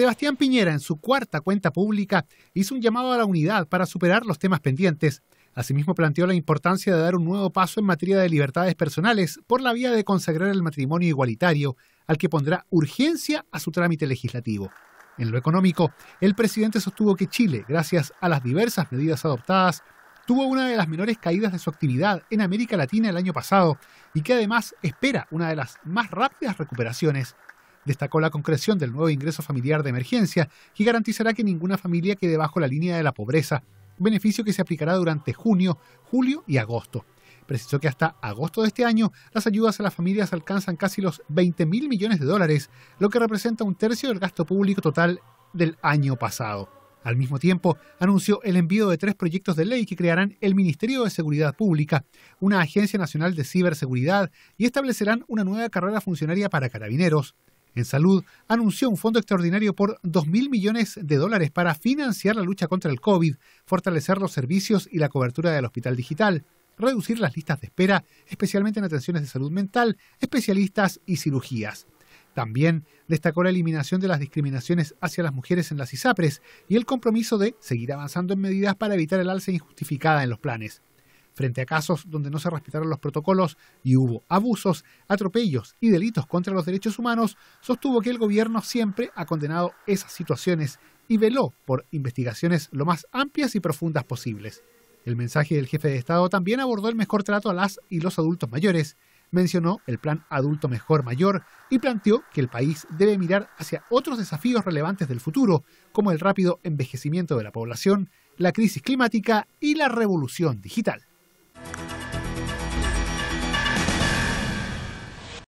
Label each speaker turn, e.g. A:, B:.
A: Sebastián Piñera, en su cuarta cuenta pública, hizo un llamado a la unidad para superar los temas pendientes. Asimismo, planteó la importancia de dar un nuevo paso en materia de libertades personales por la vía de consagrar el matrimonio igualitario, al que pondrá urgencia a su trámite legislativo. En lo económico, el presidente sostuvo que Chile, gracias a las diversas medidas adoptadas, tuvo una de las menores caídas de su actividad en América Latina el año pasado y que además espera una de las más rápidas recuperaciones Destacó la concreción del nuevo ingreso familiar de emergencia, que garantizará que ninguna familia quede bajo la línea de la pobreza, beneficio que se aplicará durante junio, julio y agosto. Precisó que hasta agosto de este año las ayudas a las familias alcanzan casi los 20 mil millones de dólares, lo que representa un tercio del gasto público total del año pasado. Al mismo tiempo, anunció el envío de tres proyectos de ley que crearán el Ministerio de Seguridad Pública, una Agencia Nacional de Ciberseguridad y establecerán una nueva carrera funcionaria para carabineros. En salud, anunció un fondo extraordinario por 2.000 millones de dólares para financiar la lucha contra el COVID, fortalecer los servicios y la cobertura del hospital digital, reducir las listas de espera, especialmente en atenciones de salud mental, especialistas y cirugías. También destacó la eliminación de las discriminaciones hacia las mujeres en las ISAPRES y el compromiso de seguir avanzando en medidas para evitar el alza injustificada en los planes frente a casos donde no se respetaron los protocolos y hubo abusos, atropellos y delitos contra los derechos humanos, sostuvo que el gobierno siempre ha condenado esas situaciones y veló por investigaciones lo más amplias y profundas posibles. El mensaje del jefe de Estado también abordó el mejor trato a las y los adultos mayores, mencionó el plan Adulto Mejor Mayor y planteó que el país debe mirar hacia otros desafíos relevantes del futuro, como el rápido envejecimiento de la población, la crisis climática y la revolución digital.